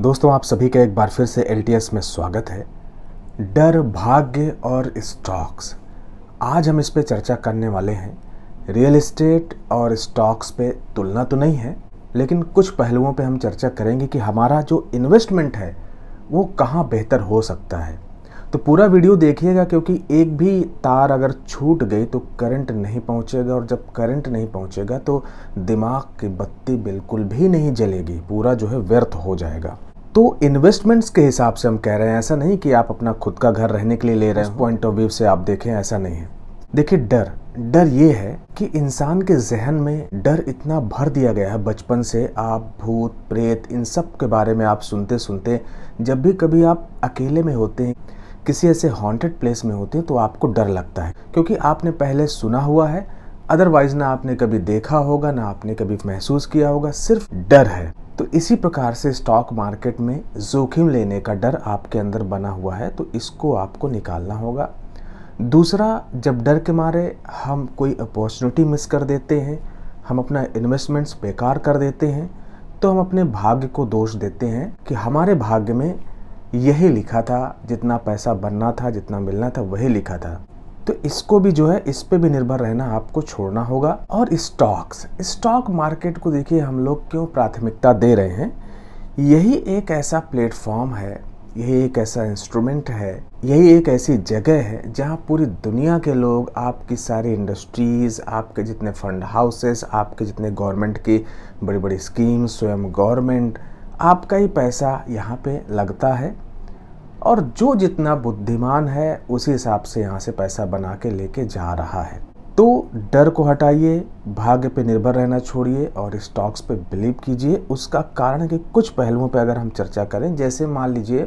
दोस्तों आप सभी का एक बार फिर से एल में स्वागत है डर भाग्य और स्टॉक्स आज हम इस पर चर्चा करने वाले हैं रियल इस्टेट और स्टॉक्स पे तुलना तो नहीं है लेकिन कुछ पहलुओं पे हम चर्चा करेंगे कि हमारा जो इन्वेस्टमेंट है वो कहाँ बेहतर हो सकता है तो पूरा वीडियो देखिएगा क्योंकि एक भी तार अगर छूट गई तो करंट नहीं पहुंचेगा और जब करंट नहीं पहुंचेगा तो दिमाग की बत्ती बिल्कुल भी नहीं जलेगी पूरा जो है व्यर्थ हो जाएगा तो इन्वेस्टमेंट्स के हिसाब से हम कह रहे हैं ऐसा नहीं कि आप अपना खुद का घर रहने के लिए ले रहे हैं पॉइंट ऑफ व्यू से आप देखें ऐसा नहीं है देखिए डर डर ये है कि इंसान के जहन में डर इतना भर दिया गया है बचपन से आप भूत प्रेत इन सब के बारे में आप सुनते सुनते जब भी कभी आप अकेले में होते हैं किसी ऐसे हॉन्टेड प्लेस में होते हैं तो आपको डर लगता है क्योंकि आपने पहले सुना हुआ है अदरवाइज ना आपने कभी देखा होगा ना आपने कभी महसूस किया होगा सिर्फ डर है तो इसी प्रकार से स्टॉक मार्केट में जोखिम लेने का डर आपके अंदर बना हुआ है तो इसको आपको निकालना होगा दूसरा जब डर के मारे हम कोई अपॉर्चुनिटी मिस कर देते हैं हम अपना इन्वेस्टमेंट्स बेकार कर देते हैं तो हम अपने भाग्य को दोष देते हैं कि हमारे भाग्य में यही लिखा था जितना पैसा बनना था जितना मिलना था वही लिखा था तो इसको भी जो है इस पर भी निर्भर रहना आपको छोड़ना होगा और स्टॉक्स स्टॉक मार्केट को देखिए हम लोग क्यों प्राथमिकता दे रहे हैं यही एक ऐसा प्लेटफॉर्म है यही एक ऐसा इंस्ट्रूमेंट है यही एक ऐसी जगह है जहाँ पूरी दुनिया के लोग आपकी सारी इंडस्ट्रीज़ आपके जितने फंड हाउसेस आपके जितने गवर्नमेंट की बड़ी बड़ी स्कीम्स स्वयं गवर्नमेंट आपका ही पैसा यहाँ पे लगता है और जो जितना बुद्धिमान है उसी हिसाब से यहाँ से पैसा बना के लेके जा रहा है तो डर को हटाइए भाग्य पे निर्भर रहना छोड़िए और स्टॉक्स पे बिलीव कीजिए उसका कारण कि कुछ पहलुओं पे अगर हम चर्चा करें जैसे मान लीजिए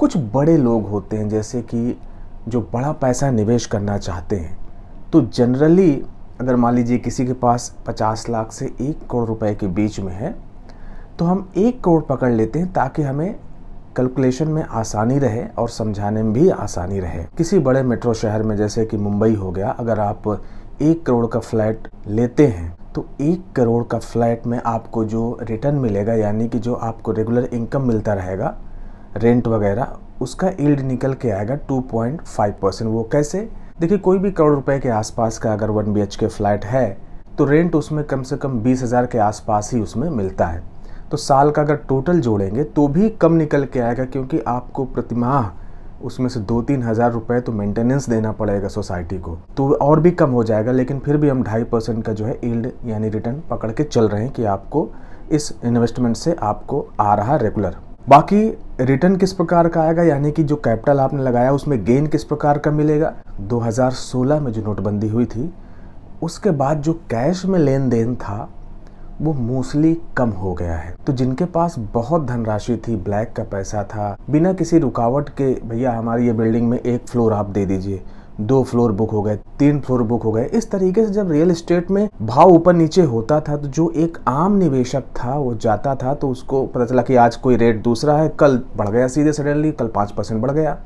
कुछ बड़े लोग होते हैं जैसे कि जो बड़ा पैसा निवेश करना चाहते हैं तो जनरली अगर मान लीजिए किसी के पास 50 लाख से एक करोड़ रुपए के बीच में है तो हम एक करोड़ पकड़ लेते हैं ताकि हमें कैलकुलेशन में आसानी रहे और समझाने में भी आसानी रहे किसी बड़े मेट्रो शहर में जैसे कि मुंबई हो गया अगर आप एक करोड़ का फ्लैट लेते हैं तो एक करोड़ का फ्लैट में आपको जो रिटर्न मिलेगा यानी कि जो आपको रेगुलर इनकम मिलता रहेगा रेंट वगैरह उसका ईल्ड निकल के आएगा 2.5 परसेंट वो कैसे देखिए कोई भी करोड़ रुपए के आसपास का अगर वन बी फ्लैट है तो रेंट उसमें कम से कम बीस हज़ार के आसपास ही उसमें मिलता है तो साल का अगर टोटल जोड़ेंगे तो भी कम निकल के आएगा क्योंकि आपको प्रतिमाह उसमें से दो तीन हज़ार रुपये तो मेंटेनेंस देना पड़ेगा सोसाइटी को तो और भी कम हो जाएगा लेकिन फिर भी हम ढाई परसेंट का जो है इल्ड यानी रिटर्न पकड़ के चल रहे हैं कि आपको इस इन्वेस्टमेंट से आपको आ रहा रेगुलर बाकी रिटर्न किस प्रकार का आएगा यानी कि जो कैपिटल आपने लगाया उसमें गेन किस प्रकार का मिलेगा 2016 में जो नोटबंदी हुई थी उसके बाद जो कैश में लेन देन था वो मोस्टली कम हो गया है तो जिनके पास बहुत धनराशि थी ब्लैक का पैसा था बिना किसी रुकावट के भैया हमारी ये बिल्डिंग में एक फ्लोर आप दे दीजिए दो फ्लोर बुक हो गए तीन फ्लोर बुक हो गए इस तरीके से जब रियल एस्टेट में भाव ऊपर नीचे होता था तो जो एक आम निवेशक था वो जाता था तो उसको पता चला कि आज कोई रेट दूसरा है कल बढ़ गया सीधे सडनली कल पाँच परसेंट बढ़ गया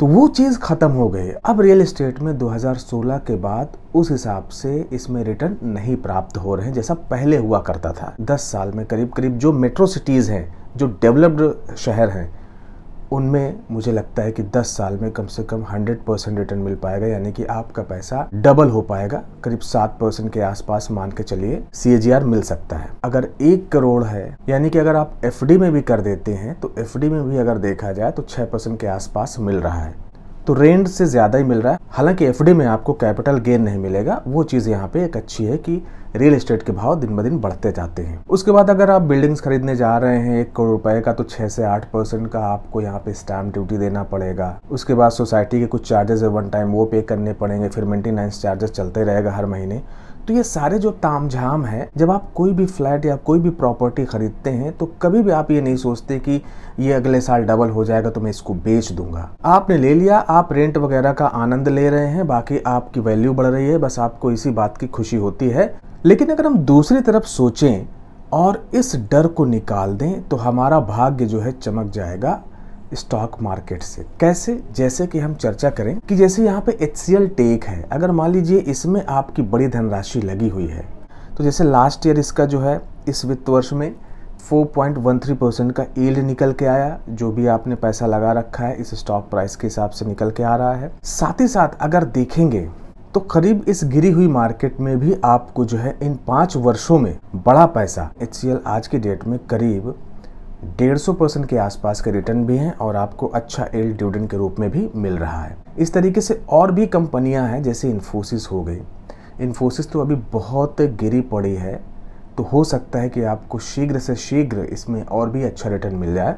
तो वो चीज़ ख़त्म हो गई अब रियल इस्टेट में 2016 के बाद उस हिसाब से इसमें रिटर्न नहीं प्राप्त हो रहे हैं जैसा पहले हुआ करता था 10 साल में करीब करीब जो मेट्रो सिटीज़ हैं जो डेवलप्ड शहर हैं उनमें मुझे लगता है कि 10 साल में कम से कम 100 परसेंट रिटर्न मिल पाएगा यानी कि आपका पैसा डबल हो पाएगा करीब 7 परसेंट के आसपास मान के चलिए सी मिल सकता है अगर एक करोड़ है यानी कि अगर आप एफ में भी कर देते हैं तो एफ में भी अगर देखा जाए तो छह परसेंट के आसपास मिल रहा है तो रेंट से ज़्यादा ही मिल रहा है हालांकि एफ में आपको कैपिटल गेन नहीं मिलेगा वो चीज़ यहाँ पे एक अच्छी है कि रियल एस्टेट के भाव दिन ब दिन बढ़ते जाते हैं उसके बाद अगर आप बिल्डिंग्स खरीदने जा रहे हैं एक करोड़ रुपए का तो छह से आठ परसेंट का आपको यहाँ पे स्टैम्प ड्यूटी देना पड़ेगा उसके बाद सोसाइटी के कुछ चार्जेस है वन टाइम वो पे करने पड़ेंगे फिर मेंटेनेंस चार्जेस चलते रहेगा हर महीने तो ये सारे जो तामझाम है जब आप कोई भी फ्लैट या कोई भी प्रॉपर्टी खरीदते हैं तो कभी भी आप ये नहीं सोचते कि ये अगले साल डबल हो जाएगा तो मैं इसको बेच दूंगा आपने ले लिया आप रेंट वगैरह का आनंद ले रहे हैं बाकी आपकी वैल्यू बढ़ रही है बस आपको इसी बात की खुशी होती है लेकिन अगर हम दूसरी तरफ सोचें और इस डर को निकाल दें तो हमारा भाग्य जो है चमक जाएगा स्टॉक मार्केट से कैसे जैसे कि हम चर्चा करें कि जैसे यहाँ पे एच टेक है अगर मान लीजिए इसमें आपकी बड़ी धनराशि लगी हुई है तो जैसे लास्ट ईयर इसका जो है इस वित्त वर्ष में 4.13 परसेंट का ईल्ड निकल के आया जो भी आपने पैसा लगा रखा है इस स्टॉक प्राइस के हिसाब से निकल के आ रहा है साथ ही साथ अगर देखेंगे तो करीब इस गिरी हुई मार्केट में भी आपको जो है इन पाँच वर्षों में बड़ा पैसा एच आज की डेट में करीब डेढ़ सौ परसेंट के आसपास के रिटर्न भी हैं और आपको अच्छा एल डिविडेंड के रूप में भी मिल रहा है इस तरीके से और भी कंपनियां हैं जैसे इन्फोसिस हो गई इन्फोसिस तो अभी बहुत गिरी पड़ी है तो हो सकता है कि आपको शीघ्र से शीघ्र इसमें और भी अच्छा रिटर्न मिल जाए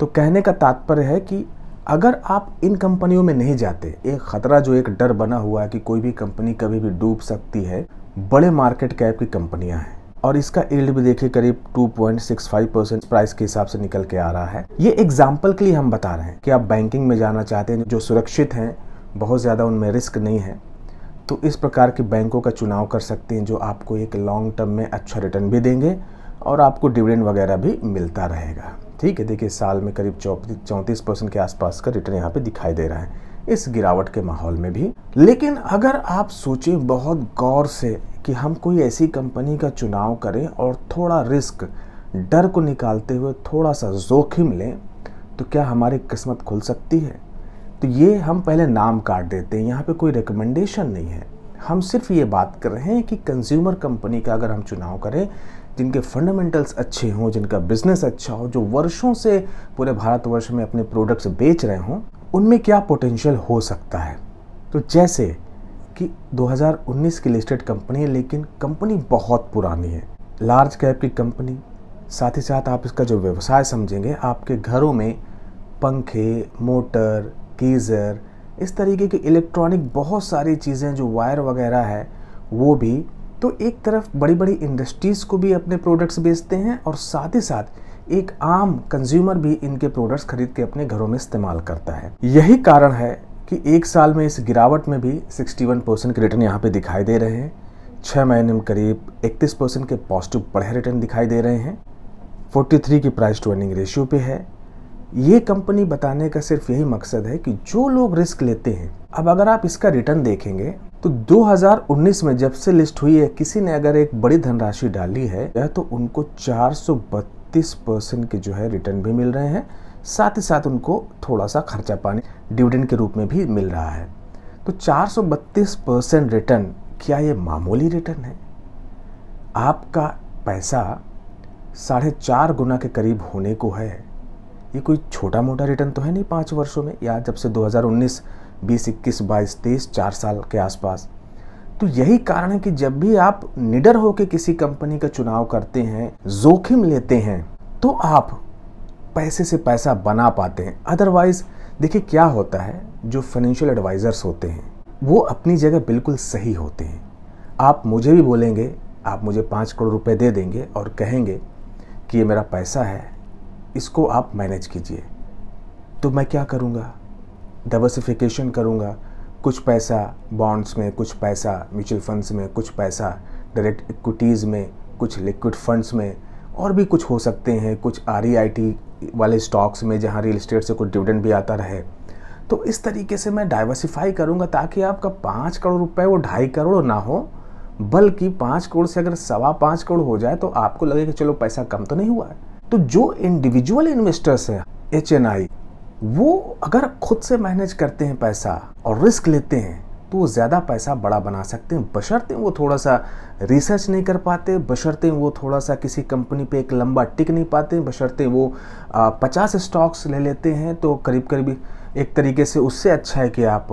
तो कहने का तात्पर्य है कि अगर आप इन कंपनियों में नहीं जाते एक खतरा जो एक डर बना हुआ है कि कोई भी कंपनी कभी भी डूब सकती है बड़े मार्केट कैप की कंपनियां हैं और इसका इल्ड भी देखिए करीब 2.65 परसेंट प्राइस के हिसाब से निकल के आ रहा है ये एग्जाम्पल के लिए हम बता रहे हैं कि आप बैंकिंग में जाना चाहते हैं जो सुरक्षित हैं बहुत ज़्यादा उनमें रिस्क नहीं है तो इस प्रकार के बैंकों का चुनाव कर सकते हैं जो आपको एक लॉन्ग टर्म में अच्छा रिटर्न भी देंगे और आपको डिविडेंड वगैरह भी मिलता रहेगा ठीक है देखिए साल में करीब चौंतीस परसेंट के आसपास का रिटर्न यहाँ पे दिखाई दे रहा है इस गिरावट के माहौल में भी लेकिन अगर आप सोचें बहुत गौर से कि हम कोई ऐसी कंपनी का चुनाव करें और थोड़ा रिस्क डर को निकालते हुए थोड़ा सा जोखिम लें तो क्या हमारी किस्मत खुल सकती है तो ये हम पहले नाम काट देते हैं यहाँ पे कोई रिकमेंडेशन नहीं है हम सिर्फ ये बात कर रहे हैं कि कंज्यूमर कंपनी का अगर हम चुनाव करें जिनके फंडामेंटल्स अच्छे हों जिनका बिजनेस अच्छा हो जो वर्षों से पूरे भारतवर्ष में अपने प्रोडक्ट्स बेच रहे हों उनमें क्या पोटेंशियल हो सकता है तो जैसे कि 2019 की लिस्टेड कंपनी है लेकिन कंपनी बहुत पुरानी है लार्ज कैप की कंपनी साथ ही साथ आप इसका जो व्यवसाय समझेंगे आपके घरों में पंखे मोटर गीज़र इस तरीके की इलेक्ट्रॉनिक बहुत सारी चीज़ें जो वायर वगैरह है वो भी तो एक तरफ बड़ी बड़ी इंडस्ट्रीज़ को भी अपने प्रोडक्ट्स बेचते हैं और साथ ही साथ एक आम कंज्यूमर भी इनके प्रोडक्ट्स खरीद के अपने घरों में इस्तेमाल करता है यही कारण है कि एक साल में इस गिरावट में भी 61 परसेंट के रिटर्न यहाँ पे दिखाई दे रहे हैं छः महीने में करीब 31 परसेंट के पॉजिटिव बढ़े रिटर्न दिखाई दे रहे हैं 43 की प्राइस टू अर्निंग रेशियो पे है ये कंपनी बताने का सिर्फ यही मकसद है कि जो लोग रिस्क लेते हैं अब अगर आप इसका रिटर्न देखेंगे तो 2019 में जब से लिस्ट हुई है किसी ने अगर एक बड़ी धनराशि डाली है तो उनको चार परसेंट के जो है रिटर्न भी मिल रहे हैं साथ ही साथ उनको थोड़ा सा खर्चा पानी डिविडेंड के रूप में भी मिल रहा है तो चार परसेंट रिटर्न क्या ये मामूली रिटर्न है आपका पैसा साढ़े चार गुना के करीब होने को है ये कोई छोटा मोटा रिटर्न तो है नहीं पाँच वर्षों में या जब से 2019 20 इक्कीस बाईस तेईस चार साल के आसपास तो यही कारण है कि जब भी आप निडर होकर किसी कंपनी का चुनाव करते हैं जोखिम लेते हैं तो आप पैसे से पैसा बना पाते हैं अदरवाइज देखिए क्या होता है जो फाइनेंशियल एडवाइज़र्स होते हैं वो अपनी जगह बिल्कुल सही होते हैं आप मुझे भी बोलेंगे आप मुझे पाँच करोड़ रुपए दे देंगे और कहेंगे कि ये मेरा पैसा है इसको आप मैनेज कीजिए तो मैं क्या करूँगा डाइवर्सिफिकेशन करूँगा कुछ पैसा बॉन्ड्स में कुछ पैसा म्यूचुअल फंड्स में कुछ पैसा डायरेक्ट इक्विटीज़ में कुछ लिक्विड फंड्स में और भी कुछ हो सकते हैं कुछ आर e वाले स्टॉक्स में जहाँ रियल इस्टेट से कुछ डिविडेंड भी आता रहे तो इस तरीके से मैं डाइवर्सिफाई करूँगा ताकि आपका पाँच करोड़ रुपए वो ढाई करोड़ ना हो बल्कि पाँच करोड़ से अगर सवा पाँच करोड़ हो जाए तो आपको लगे कि चलो पैसा कम तो नहीं हुआ है तो जो इंडिविजुअल इन्वेस्टर्स हैं एच एन आई वो अगर खुद से मैनेज करते हैं पैसा और रिस्क लेते हैं तो वो ज़्यादा पैसा बड़ा बना सकते हैं बशर्ते वो थोड़ा सा रिसर्च नहीं कर पाते बशर्ते वो थोड़ा सा किसी कंपनी पे एक लंबा टिक नहीं पाते बशर्ते वो पचास स्टॉक्स ले लेते हैं तो करीब करीब एक तरीके से उससे अच्छा है कि आप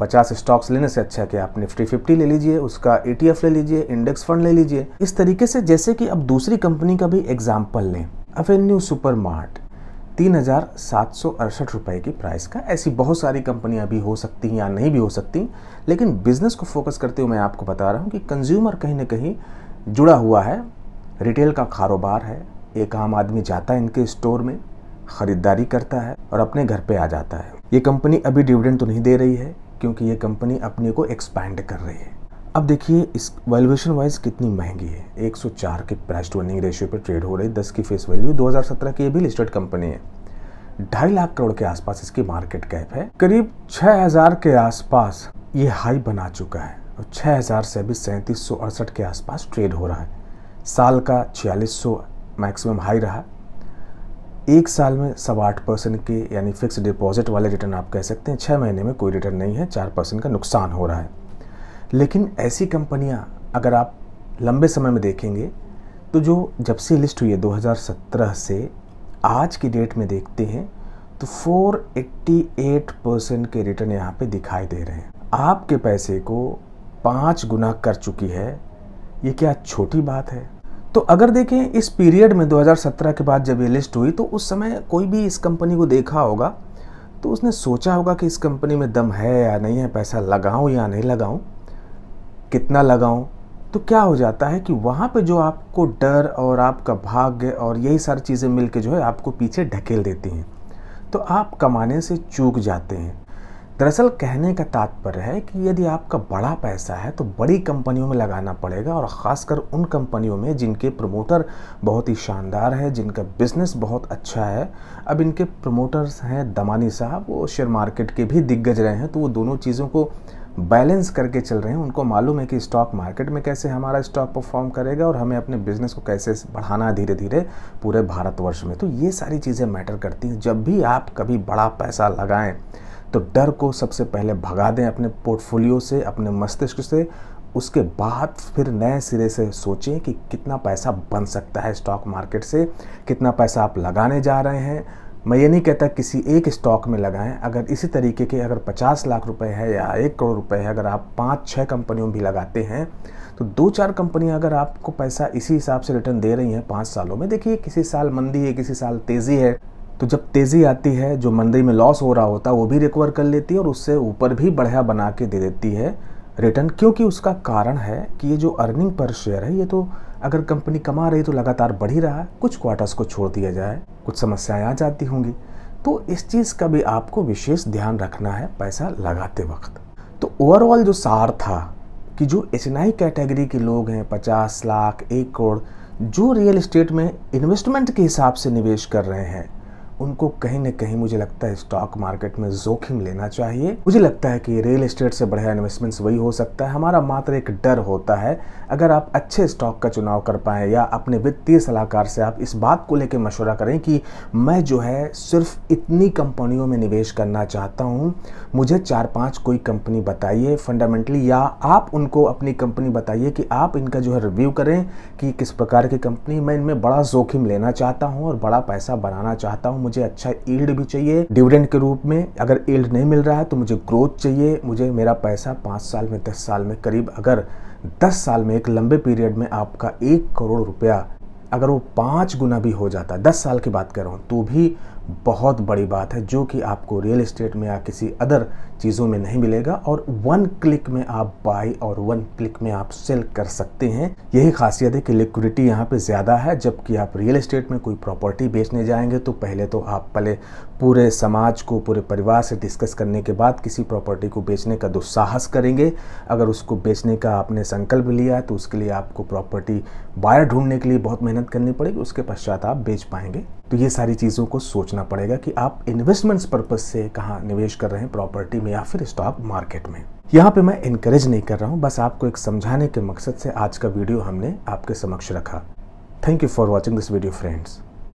पचास स्टॉक्स लेने से अच्छा है कि आप निफ्टी फिफ्टी ले लीजिए उसका ए e ले लीजिए इंडेक्स फंड ले लीजिए इस तरीके से जैसे कि अब दूसरी कंपनी का भी एग्जाम्पल लें अवेन्यू सुपर मार्ट तीन हज़ार सात सौ अड़सठ रुपये की प्राइस का ऐसी बहुत सारी कंपनियां भी हो सकती हैं या नहीं भी हो सकती लेकिन बिज़नेस को फोकस करते हुए मैं आपको बता रहा हूँ कि कंज्यूमर कहीं ना कहीं जुड़ा हुआ है रिटेल का कारोबार है एक आम आदमी जाता है इनके स्टोर में ख़रीदारी करता है और अपने घर पे आ जाता है ये कंपनी अभी डिविडेंड तो नहीं दे रही है क्योंकि ये कंपनी अपने को एक्सपैंड कर रही है अब देखिए इस वैल्यूएशन वाइज कितनी महंगी है 104 के प्राइस टू अर्निंग रेशियो पर ट्रेड हो रही है 10 की फेस वैल्यू 2017 की ये भी लिस्टेड कंपनी है ढाई लाख करोड़ के आसपास इसकी मार्केट कैप है करीब 6000 के आसपास ये हाई बना चुका है और 6000 से अभी सैंतीस के आसपास ट्रेड हो रहा है साल का छियालीस मैक्सिमम हाई रहा एक साल में सब आठ परसेंट के यानी फिक्स डिपॉजिट वाले रिटर्न आप कह सकते हैं छः महीने में कोई रिटर्न नहीं है चार परसेंट का नुकसान हो रहा है लेकिन ऐसी कंपनियां अगर आप लंबे समय में देखेंगे तो जो जब से लिस्ट हुई है 2017 से आज की डेट में देखते हैं तो 488 परसेंट के रिटर्न यहाँ पे दिखाई दे रहे हैं आपके पैसे को पाँच गुना कर चुकी है ये क्या छोटी बात है तो अगर देखें इस पीरियड में 2017 के बाद जब ये लिस्ट हुई तो उस समय कोई भी इस कंपनी को देखा होगा तो उसने सोचा होगा कि इस कंपनी में दम है या नहीं है पैसा लगाऊं या नहीं लगाऊं कितना लगाऊं तो क्या हो जाता है कि वहाँ पे जो आपको डर और आपका भाग्य और यही सारी चीज़ें मिल जो है आपको पीछे ढकेल देती हैं तो आप कमाने से चूक जाते हैं दरअसल कहने का तात्पर्य है कि यदि आपका बड़ा पैसा है तो बड़ी कंपनियों में लगाना पड़ेगा और ख़ासकर उन कंपनियों में जिनके प्रमोटर बहुत ही शानदार है जिनका बिजनेस बहुत अच्छा है अब इनके प्रमोटर्स हैं दमानी साहब वो शेयर मार्केट के भी दिग्गज रहे हैं तो वो दोनों चीज़ों को बैलेंस करके चल रहे हैं उनको मालूम है कि स्टॉक मार्केट में कैसे हमारा स्टॉक परफॉर्म करेगा और हमें अपने बिजनेस को कैसे बढ़ाना है धीरे धीरे पूरे भारतवर्ष में तो ये सारी चीज़ें मैटर करती हैं जब भी आप कभी बड़ा पैसा लगाएं तो डर को सबसे पहले भगा दें अपने पोर्टफोलियो से अपने मस्तिष्क से उसके बाद फिर नए सिरे से सोचें कि कितना पैसा बन सकता है स्टॉक मार्केट से कितना पैसा आप लगाने जा रहे हैं मैं ये नहीं कहता किसी एक स्टॉक में लगाएं अगर इसी तरीके के अगर 50 लाख रुपए है या एक करोड़ रुपए है अगर आप पाँच छः कंपनियों में भी लगाते हैं तो दो चार कंपनियां अगर आपको पैसा इसी हिसाब से रिटर्न दे रही हैं पाँच सालों में देखिए किसी साल मंदी है किसी साल तेज़ी है तो जब तेज़ी आती है जो मंदी में लॉस हो रहा होता है वो भी रिकवर कर लेती है और उससे ऊपर भी बढ़िया बना के दे देती है रिटर्न क्योंकि उसका कारण है कि ये जो अर्निंग पर शेयर है ये तो अगर कंपनी कमा रही तो लगातार बढ़ ही रहा है कुछ क्वार्टर्स को छोड़ दिया जाए कुछ समस्याएं आ जाती होंगी तो इस चीज़ का भी आपको विशेष ध्यान रखना है पैसा लगाते वक्त तो ओवरऑल जो सार था कि जो एस कैटेगरी के लोग हैं पचास लाख एक करोड़ जो रियल इस्टेट में इन्वेस्टमेंट के हिसाब से निवेश कर रहे हैं उनको कहीं ना कहीं मुझे लगता है स्टॉक मार्केट में जोखिम लेना चाहिए मुझे लगता है कि रियल इस्टेट से बढ़िया इन्वेस्टमेंट्स वही हो सकता है हमारा मात्र एक डर होता है अगर आप अच्छे स्टॉक का चुनाव कर पाएँ या अपने वित्तीय सलाहकार से आप इस बात को लेकर मशवरा करें कि मैं जो है सिर्फ इतनी कंपनियों में निवेश करना चाहता हूँ मुझे चार पाँच कोई कंपनी बताइए फंडामेंटली या आप उनको अपनी कंपनी बताइए कि आप इनका जो है रिव्यू करें कि किस प्रकार की कंपनी मैं इनमें बड़ा जोखिम लेना चाहता हूँ और बड़ा पैसा बनाना चाहता हूँ मुझे अच्छा ईल्ड भी चाहिए डिविडेंड के रूप में अगर ईल्ड नहीं मिल रहा है तो मुझे ग्रोथ चाहिए मुझे मेरा पैसा पाँच साल में दस साल में करीब अगर दस साल में एक लंबे पीरियड में आपका एक करोड़ रुपया अगर वो पाँच गुना भी हो जाता है दस साल की बात कर रहा हूँ तो भी बहुत बड़ी बात है जो कि आपको रियल इस्टेट में या किसी अदर चीज़ों में नहीं मिलेगा और वन क्लिक में आप बाई और वन क्लिक में आप सेल कर सकते हैं यही खासियत है कि लिक्विडिटी यहाँ पे ज़्यादा है जबकि आप रियल इस्टेट में कोई प्रॉपर्टी बेचने जाएंगे तो पहले तो आप पहले पूरे समाज को पूरे परिवार से डिस्कस करने के बाद किसी प्रॉपर्टी को बेचने का दुस्साहस तो करेंगे अगर उसको बेचने का आपने संकल्प लिया है तो उसके लिए आपको प्रॉपर्टी बायर ढूंढने के लिए बहुत मेहनत करनी पड़ेगी उसके पश्चात आप बेच पाएंगे तो ये सारी चीज़ों को सोचना पड़ेगा कि आप इन्वेस्टमेंट्स पर्पज़ से कहाँ निवेश कर रहे हैं प्रॉपर्टी में या फिर स्टॉक मार्केट में यहाँ पे मैं इनकरेज नहीं कर रहा हूँ बस आपको एक समझाने के मकसद से आज का वीडियो हमने आपके समक्ष रखा thank you for watching this video friends